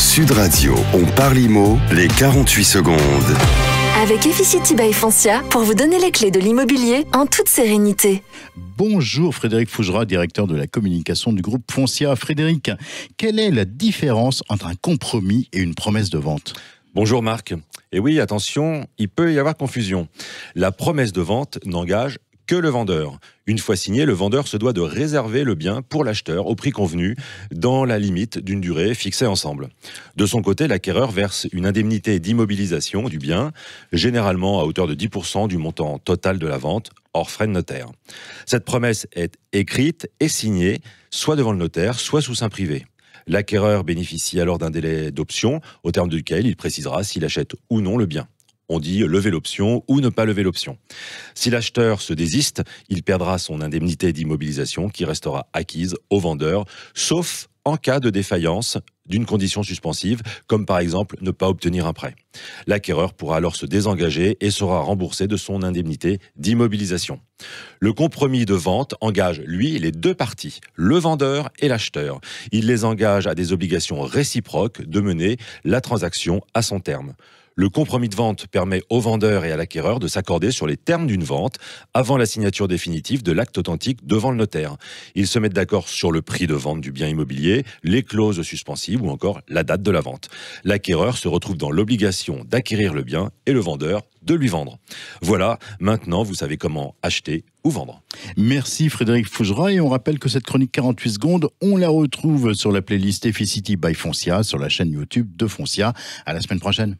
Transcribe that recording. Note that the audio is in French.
Sud Radio, on parle IMO, les 48 secondes. Avec Efficity by Foncia pour vous donner les clés de l'immobilier en toute sérénité. Bonjour Frédéric Fougera, directeur de la communication du groupe Foncia. Frédéric, quelle est la différence entre un compromis et une promesse de vente Bonjour Marc. Et eh oui, attention, il peut y avoir confusion. La promesse de vente n'engage que le vendeur. Une fois signé, le vendeur se doit de réserver le bien pour l'acheteur au prix convenu, dans la limite d'une durée fixée ensemble. De son côté, l'acquéreur verse une indemnité d'immobilisation du bien, généralement à hauteur de 10% du montant total de la vente, hors frais de notaire. Cette promesse est écrite et signée, soit devant le notaire, soit sous sein privé. L'acquéreur bénéficie alors d'un délai d'option, au terme duquel il précisera s'il achète ou non le bien on dit lever l'option ou ne pas lever l'option. Si l'acheteur se désiste, il perdra son indemnité d'immobilisation qui restera acquise au vendeur, sauf en cas de défaillance d'une condition suspensive, comme par exemple ne pas obtenir un prêt. L'acquéreur pourra alors se désengager et sera remboursé de son indemnité d'immobilisation. Le compromis de vente engage, lui, les deux parties, le vendeur et l'acheteur. Il les engage à des obligations réciproques de mener la transaction à son terme. Le compromis de vente permet au vendeur et à l'acquéreur de s'accorder sur les termes d'une vente avant la signature définitive de l'acte authentique devant le notaire. Ils se mettent d'accord sur le prix de vente du bien immobilier, les clauses suspensives ou encore la date de la vente. L'acquéreur se retrouve dans l'obligation d'acquérir le bien et le vendeur de lui vendre. Voilà, maintenant vous savez comment acheter ou vendre. Merci Frédéric Fougera et on rappelle que cette chronique 48 secondes, on la retrouve sur la playlist Efficity by Foncia sur la chaîne YouTube de Foncia. À la semaine prochaine.